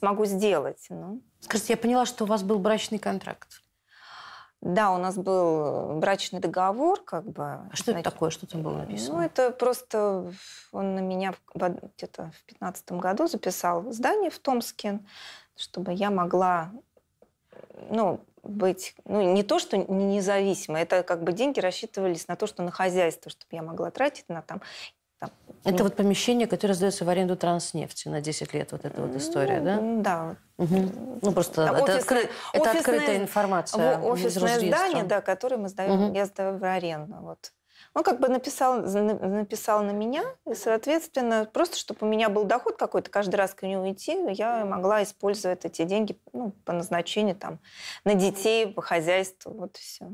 смогу сделать. Ну. Скажите, я поняла, что у вас был брачный контракт. Да, у нас был э, брачный договор, как бы. А что значит, это такое, что там было ну, написано? Ну, это просто он на меня где-то в пятнадцатом году записал здание в Томске, чтобы я могла, ну, быть, ну, не то, что независимо, это как бы деньги рассчитывались на то, что на хозяйство, чтобы я могла тратить на там это Нет. Ну. вот помещение, которое сдается в аренду транснефти на 10 лет, вот эта вот история, ну, да? Да. Угу. Ну, просто да, это, офисное, откры... офисное, это открытая информация. Офисное здание, да, которое мы сдаем угу. я сдаю в аренду. Вот. Он как бы написал, написал на меня, и, соответственно, просто чтобы у меня был доход какой-то, каждый раз к нему идти, я могла использовать эти деньги ну, по назначению, там, на детей, по хозяйству, вот и все.